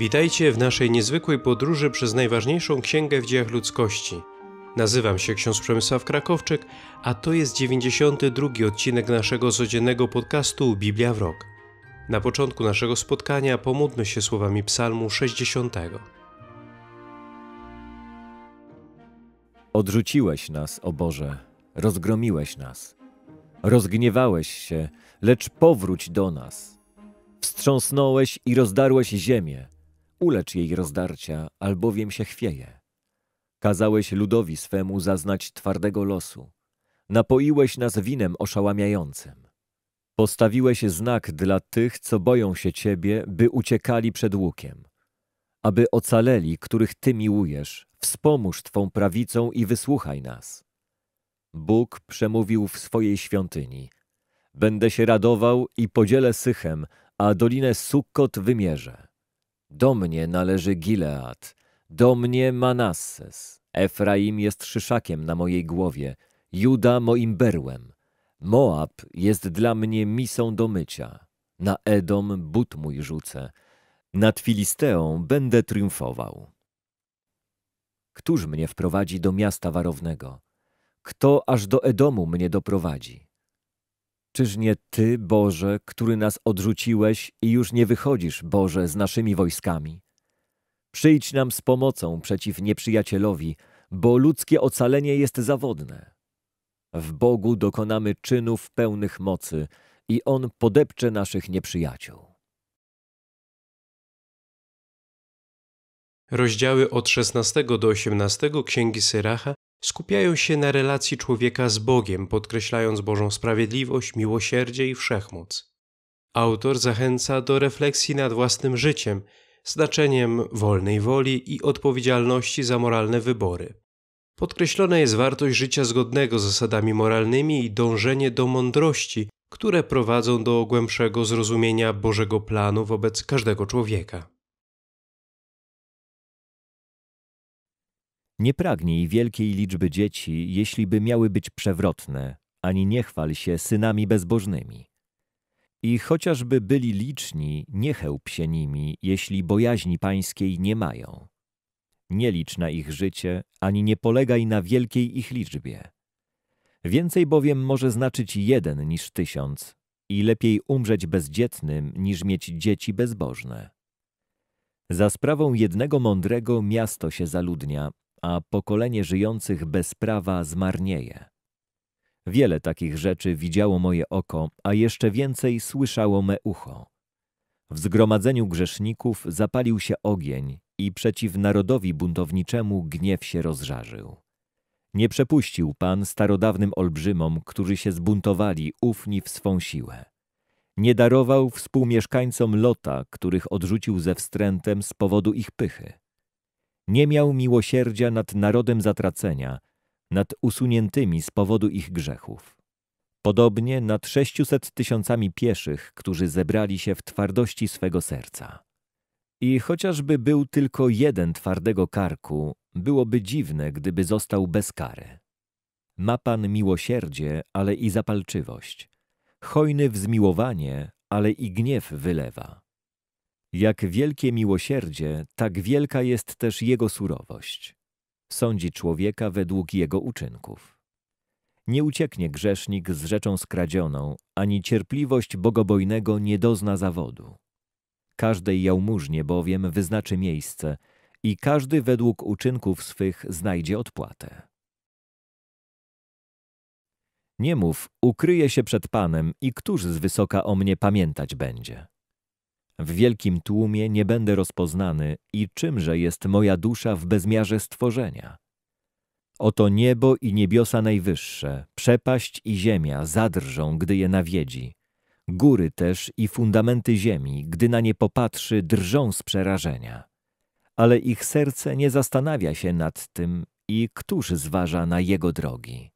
Witajcie w naszej niezwykłej podróży przez najważniejszą księgę w dziejach ludzkości. Nazywam się ksiądz Przemysław Krakowczyk, a to jest 92 odcinek naszego codziennego podcastu Biblia w rok. Na początku naszego spotkania pomódmy się słowami Psalmu 60. Odrzuciłeś nas, o Boże, rozgromiłeś nas. Rozgniewałeś się, lecz powróć do nas. Wstrząsnąłeś i rozdarłeś ziemię ulecz jej rozdarcia, albowiem się chwieje. Kazałeś ludowi swemu zaznać twardego losu. Napoiłeś nas winem oszałamiającym. Postawiłeś znak dla tych, co boją się Ciebie, by uciekali przed łukiem. Aby ocaleli, których Ty miłujesz, wspomóż Twą prawicą i wysłuchaj nas. Bóg przemówił w swojej świątyni. Będę się radował i podzielę Sychem, a Dolinę Sukkot wymierzę. Do mnie należy Gilead, do mnie Manasses. Efraim jest szyszakiem na mojej głowie, Juda moim berłem. Moab jest dla mnie misą do mycia. Na Edom but mój rzucę, nad Filisteą będę triumfował. Któż mnie wprowadzi do miasta warownego? Kto aż do Edomu mnie doprowadzi? Czyż nie Ty, Boże, który nas odrzuciłeś i już nie wychodzisz, Boże, z naszymi wojskami? Przyjdź nam z pomocą przeciw nieprzyjacielowi, bo ludzkie ocalenie jest zawodne. W Bogu dokonamy czynów pełnych mocy i On podepcze naszych nieprzyjaciół. Rozdziały od 16 do 18 Księgi Syracha Skupiają się na relacji człowieka z Bogiem, podkreślając Bożą sprawiedliwość, miłosierdzie i wszechmoc. Autor zachęca do refleksji nad własnym życiem, znaczeniem wolnej woli i odpowiedzialności za moralne wybory. Podkreślona jest wartość życia zgodnego z zasadami moralnymi i dążenie do mądrości, które prowadzą do głębszego zrozumienia Bożego planu wobec każdego człowieka. Nie pragnij wielkiej liczby dzieci, jeśli by miały być przewrotne, ani nie chwal się synami bezbożnymi. I chociażby byli liczni, nie chełp się nimi, jeśli bojaźni pańskiej nie mają. Nie licz na ich życie, ani nie polegaj na wielkiej ich liczbie. Więcej bowiem może znaczyć jeden niż tysiąc i lepiej umrzeć bezdzietnym niż mieć dzieci bezbożne. Za sprawą jednego mądrego miasto się zaludnia, a pokolenie żyjących bez prawa zmarnieje. Wiele takich rzeczy widziało moje oko, a jeszcze więcej słyszało me ucho. W zgromadzeniu grzeszników zapalił się ogień i przeciw narodowi buntowniczemu gniew się rozżarzył. Nie przepuścił Pan starodawnym olbrzymom, którzy się zbuntowali ufni w swą siłę. Nie darował współmieszkańcom Lota, których odrzucił ze wstrętem z powodu ich pychy. Nie miał miłosierdzia nad narodem zatracenia, nad usuniętymi z powodu ich grzechów. Podobnie nad sześciuset tysiącami pieszych, którzy zebrali się w twardości swego serca. I chociażby był tylko jeden twardego karku, byłoby dziwne, gdyby został bez kary. Ma Pan miłosierdzie, ale i zapalczywość. Hojny wzmiłowanie, ale i gniew wylewa. Jak wielkie miłosierdzie, tak wielka jest też Jego surowość. Sądzi człowieka według jego uczynków. Nie ucieknie grzesznik z rzeczą skradzioną, ani cierpliwość bogobojnego nie dozna zawodu. Każdej jałmużnie bowiem wyznaczy miejsce i każdy według uczynków swych znajdzie odpłatę. Nie mów, ukryję się przed Panem i któż z wysoka o mnie pamiętać będzie. W wielkim tłumie nie będę rozpoznany i czymże jest moja dusza w bezmiarze stworzenia? Oto niebo i niebiosa najwyższe, przepaść i ziemia zadrżą, gdy je nawiedzi. Góry też i fundamenty ziemi, gdy na nie popatrzy, drżą z przerażenia. Ale ich serce nie zastanawia się nad tym i któż zważa na jego drogi.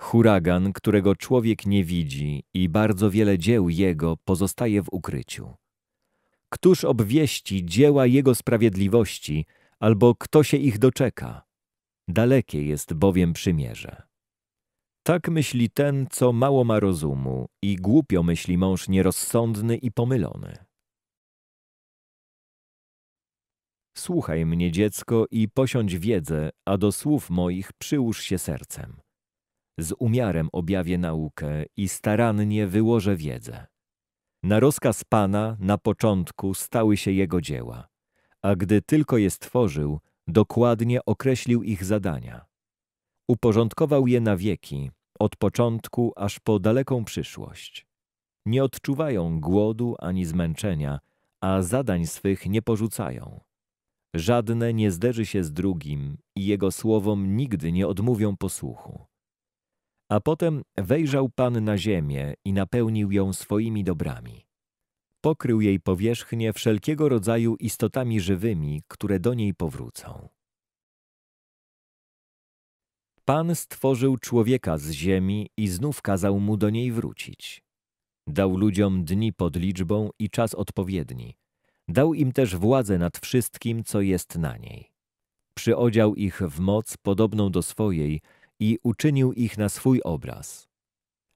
Huragan, którego człowiek nie widzi i bardzo wiele dzieł jego pozostaje w ukryciu. Któż obwieści dzieła Jego sprawiedliwości, albo kto się ich doczeka? Dalekie jest bowiem przymierze. Tak myśli ten, co mało ma rozumu i głupio myśli mąż nierozsądny i pomylony. Słuchaj mnie, dziecko, i posiądź wiedzę, a do słów moich przyłóż się sercem. Z umiarem objawię naukę i starannie wyłożę wiedzę. Na rozkaz Pana na początku stały się jego dzieła, a gdy tylko je stworzył, dokładnie określił ich zadania. Uporządkował je na wieki, od początku aż po daleką przyszłość. Nie odczuwają głodu ani zmęczenia, a zadań swych nie porzucają. Żadne nie zderzy się z drugim i jego słowom nigdy nie odmówią posłuchu. A potem wejrzał Pan na ziemię i napełnił ją swoimi dobrami. Pokrył jej powierzchnię wszelkiego rodzaju istotami żywymi, które do niej powrócą. Pan stworzył człowieka z ziemi i znów kazał mu do niej wrócić. Dał ludziom dni pod liczbą i czas odpowiedni. Dał im też władzę nad wszystkim, co jest na niej. Przyodział ich w moc podobną do swojej, i uczynił ich na swój obraz.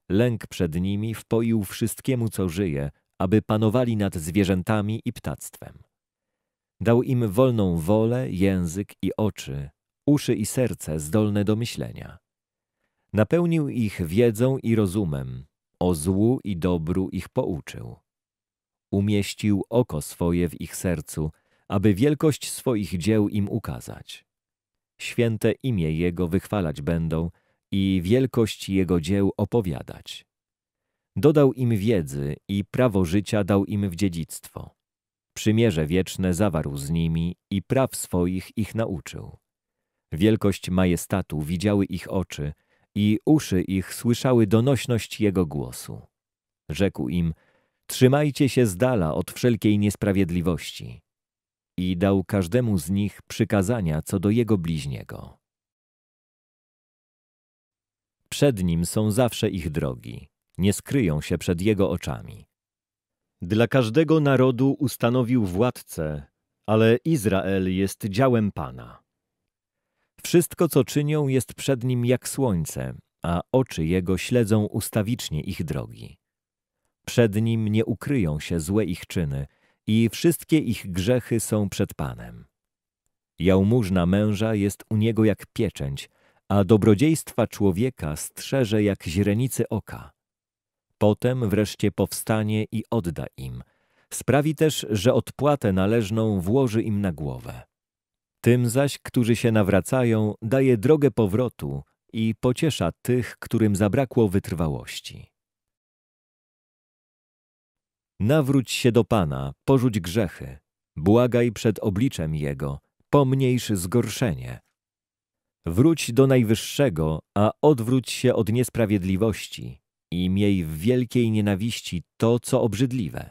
Lęk przed nimi wpoił wszystkiemu, co żyje, aby panowali nad zwierzętami i ptactwem. Dał im wolną wolę, język i oczy, uszy i serce zdolne do myślenia. Napełnił ich wiedzą i rozumem, o złu i dobru ich pouczył. Umieścił oko swoje w ich sercu, aby wielkość swoich dzieł im ukazać święte imię Jego wychwalać będą i wielkość Jego dzieł opowiadać. Dodał im wiedzy i prawo życia dał im w dziedzictwo. Przymierze wieczne zawarł z nimi i praw swoich ich nauczył. Wielkość majestatu widziały ich oczy i uszy ich słyszały donośność Jego głosu. Rzekł im, trzymajcie się z dala od wszelkiej niesprawiedliwości i dał każdemu z nich przykazania co do jego bliźniego. Przed nim są zawsze ich drogi, nie skryją się przed jego oczami. Dla każdego narodu ustanowił władcę, ale Izrael jest działem Pana. Wszystko, co czynią, jest przed nim jak słońce, a oczy jego śledzą ustawicznie ich drogi. Przed nim nie ukryją się złe ich czyny – i wszystkie ich grzechy są przed Panem. Jałmużna męża jest u niego jak pieczęć, a dobrodziejstwa człowieka strzeże jak źrenicy oka. Potem wreszcie powstanie i odda im. Sprawi też, że odpłatę należną włoży im na głowę. Tym zaś, którzy się nawracają, daje drogę powrotu i pociesza tych, którym zabrakło wytrwałości. Nawróć się do Pana, porzuć grzechy, błagaj przed obliczem Jego, pomniejszy zgorszenie. Wróć do Najwyższego, a odwróć się od niesprawiedliwości i miej w wielkiej nienawiści to, co obrzydliwe.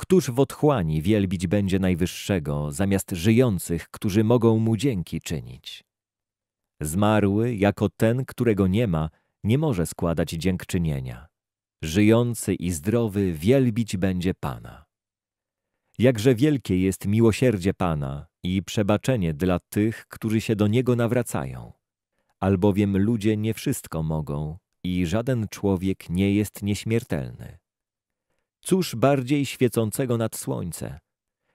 Któż w otchłani wielbić będzie Najwyższego, zamiast żyjących, którzy mogą Mu dzięki czynić? Zmarły, jako ten, którego nie ma, nie może składać dziękczynienia żyjący i zdrowy, wielbić będzie Pana. Jakże wielkie jest miłosierdzie Pana i przebaczenie dla tych, którzy się do Niego nawracają. Albowiem ludzie nie wszystko mogą i żaden człowiek nie jest nieśmiertelny. Cóż bardziej świecącego nad słońce?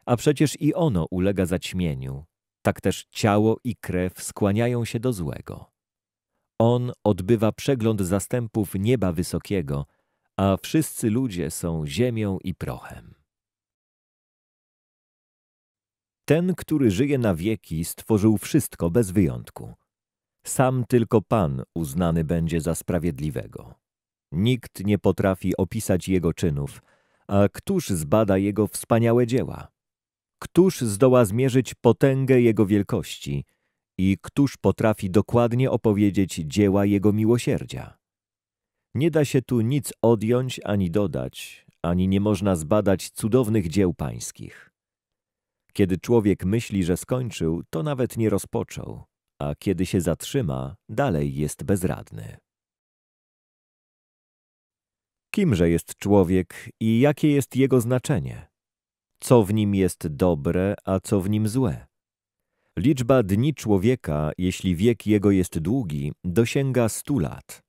A przecież i ono ulega zaćmieniu. Tak też ciało i krew skłaniają się do złego. On odbywa przegląd zastępów nieba wysokiego – a wszyscy ludzie są ziemią i prochem. Ten, który żyje na wieki, stworzył wszystko bez wyjątku. Sam tylko Pan uznany będzie za sprawiedliwego. Nikt nie potrafi opisać Jego czynów, a któż zbada Jego wspaniałe dzieła? Któż zdoła zmierzyć potęgę Jego wielkości i któż potrafi dokładnie opowiedzieć dzieła Jego miłosierdzia? Nie da się tu nic odjąć ani dodać, ani nie można zbadać cudownych dzieł pańskich. Kiedy człowiek myśli, że skończył, to nawet nie rozpoczął, a kiedy się zatrzyma, dalej jest bezradny. Kimże jest człowiek i jakie jest jego znaczenie? Co w nim jest dobre, a co w nim złe? Liczba dni człowieka, jeśli wiek jego jest długi, dosięga stu lat.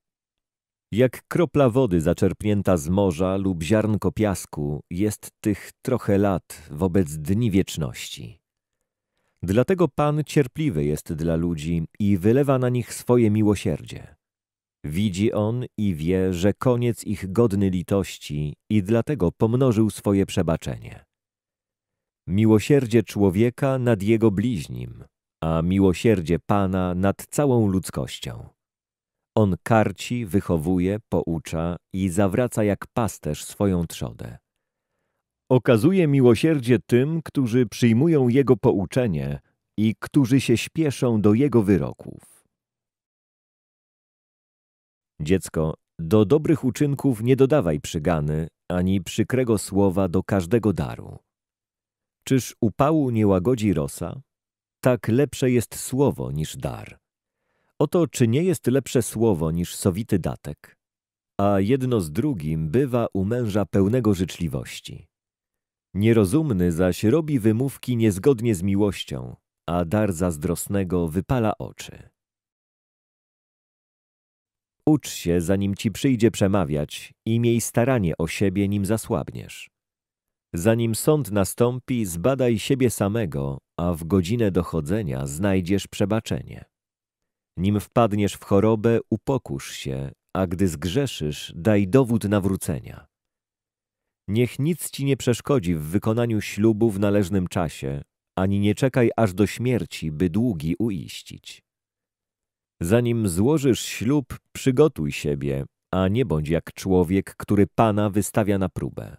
Jak kropla wody zaczerpnięta z morza lub ziarnko piasku jest tych trochę lat wobec dni wieczności. Dlatego Pan cierpliwy jest dla ludzi i wylewa na nich swoje miłosierdzie. Widzi on i wie, że koniec ich godny litości i dlatego pomnożył swoje przebaczenie. Miłosierdzie człowieka nad jego bliźnim, a miłosierdzie Pana nad całą ludzkością. On karci, wychowuje, poucza i zawraca jak pasterz swoją trzodę. Okazuje miłosierdzie tym, którzy przyjmują Jego pouczenie i którzy się śpieszą do Jego wyroków. Dziecko, do dobrych uczynków nie dodawaj przygany, ani przykrego słowa do każdego daru. Czyż upału nie łagodzi rosa? Tak lepsze jest słowo niż dar. Oto czy nie jest lepsze słowo niż sowity datek, a jedno z drugim bywa u męża pełnego życzliwości. Nierozumny zaś robi wymówki niezgodnie z miłością, a dar zazdrosnego wypala oczy. Ucz się, zanim ci przyjdzie przemawiać i miej staranie o siebie, nim zasłabniesz. Zanim sąd nastąpi, zbadaj siebie samego, a w godzinę dochodzenia znajdziesz przebaczenie. Nim wpadniesz w chorobę, upokórz się, a gdy zgrzeszysz, daj dowód nawrócenia. Niech nic ci nie przeszkodzi w wykonaniu ślubu w należnym czasie, ani nie czekaj aż do śmierci, by długi uiścić. Zanim złożysz ślub, przygotuj siebie, a nie bądź jak człowiek, który Pana wystawia na próbę.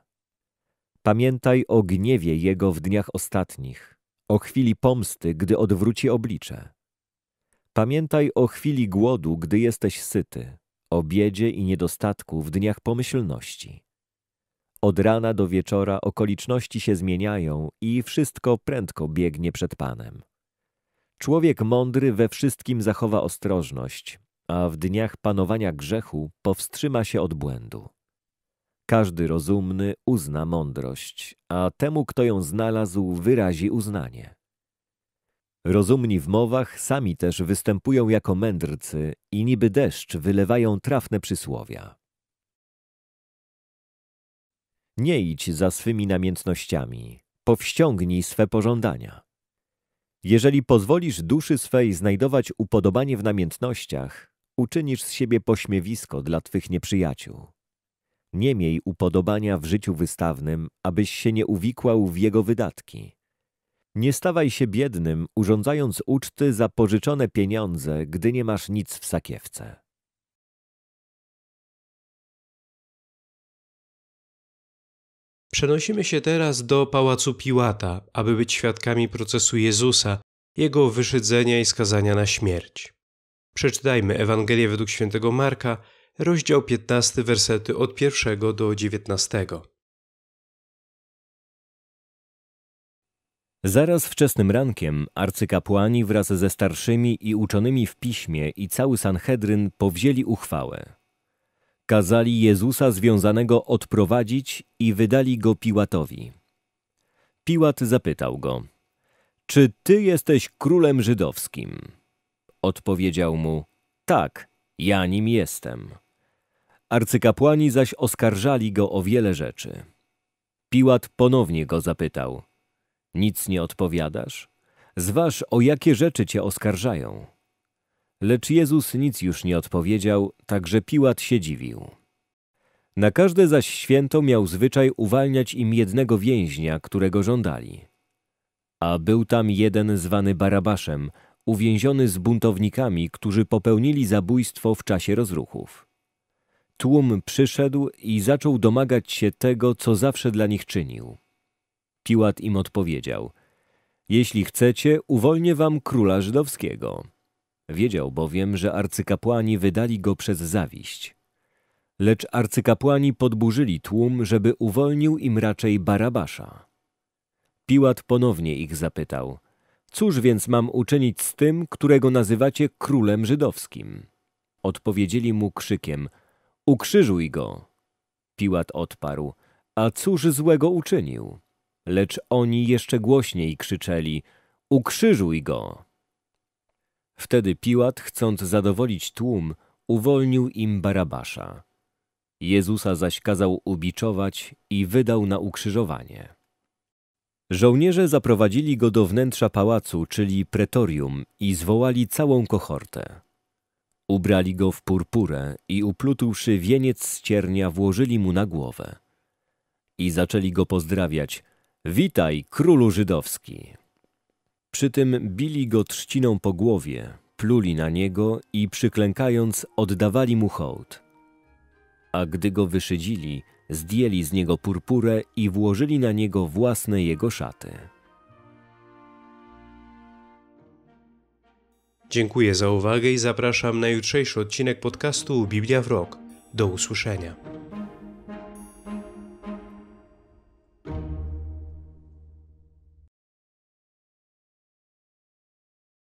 Pamiętaj o gniewie Jego w dniach ostatnich, o chwili pomsty, gdy odwróci oblicze. Pamiętaj o chwili głodu, gdy jesteś syty, o biedzie i niedostatku w dniach pomyślności. Od rana do wieczora okoliczności się zmieniają i wszystko prędko biegnie przed Panem. Człowiek mądry we wszystkim zachowa ostrożność, a w dniach panowania grzechu powstrzyma się od błędu. Każdy rozumny uzna mądrość, a temu, kto ją znalazł, wyrazi uznanie. Rozumni w mowach sami też występują jako mędrcy i niby deszcz wylewają trafne przysłowia. Nie idź za swymi namiętnościami, powściągnij swe pożądania. Jeżeli pozwolisz duszy swej znajdować upodobanie w namiętnościach, uczynisz z siebie pośmiewisko dla twych nieprzyjaciół. Nie miej upodobania w życiu wystawnym, abyś się nie uwikłał w jego wydatki. Nie stawaj się biednym, urządzając uczty za pożyczone pieniądze, gdy nie masz nic w sakiewce. Przenosimy się teraz do pałacu Piłata, aby być świadkami procesu Jezusa, jego wyszydzenia i skazania na śmierć. Przeczytajmy Ewangelię według świętego Marka, rozdział 15, wersety od 1 do 19. Zaraz wczesnym rankiem arcykapłani wraz ze starszymi i uczonymi w piśmie i cały Sanhedryn powzięli uchwałę. Kazali Jezusa związanego odprowadzić i wydali go Piłatowi. Piłat zapytał go, czy ty jesteś królem żydowskim? Odpowiedział mu, tak, ja nim jestem. Arcykapłani zaś oskarżali go o wiele rzeczy. Piłat ponownie go zapytał – nic nie odpowiadasz? Zważ, o jakie rzeczy cię oskarżają. Lecz Jezus nic już nie odpowiedział, także Piłat się dziwił. Na każde zaś święto miał zwyczaj uwalniać im jednego więźnia, którego żądali. A był tam jeden zwany Barabaszem, uwięziony z buntownikami, którzy popełnili zabójstwo w czasie rozruchów. Tłum przyszedł i zaczął domagać się tego, co zawsze dla nich czynił. Piłat im odpowiedział: Jeśli chcecie, uwolnię wam króla żydowskiego. Wiedział bowiem, że arcykapłani wydali go przez zawiść. Lecz arcykapłani podburzyli tłum, żeby uwolnił im raczej Barabasza. Piłat ponownie ich zapytał: Cóż więc mam uczynić z tym, którego nazywacie królem żydowskim? Odpowiedzieli mu krzykiem: Ukrzyżuj go! Piłat odparł: A cóż złego uczynił? Lecz oni jeszcze głośniej krzyczeli: Ukrzyżuj go! Wtedy Piłat, chcąc zadowolić tłum, uwolnił im Barabasza. Jezusa zaś kazał ubiczować i wydał na ukrzyżowanie. Żołnierze zaprowadzili go do wnętrza pałacu, czyli pretorium, i zwołali całą kohortę. Ubrali go w purpurę i uplutłszy wieniec z ciernia włożyli mu na głowę. I zaczęli go pozdrawiać, Witaj, królu żydowski. Przy tym bili go trzciną po głowie, pluli na niego i przyklękając oddawali mu hołd. A gdy go wyszydzili, zdjęli z niego purpurę i włożyli na niego własne jego szaty. Dziękuję za uwagę i zapraszam na jutrzejszy odcinek podcastu Biblia w Rok. Do usłyszenia.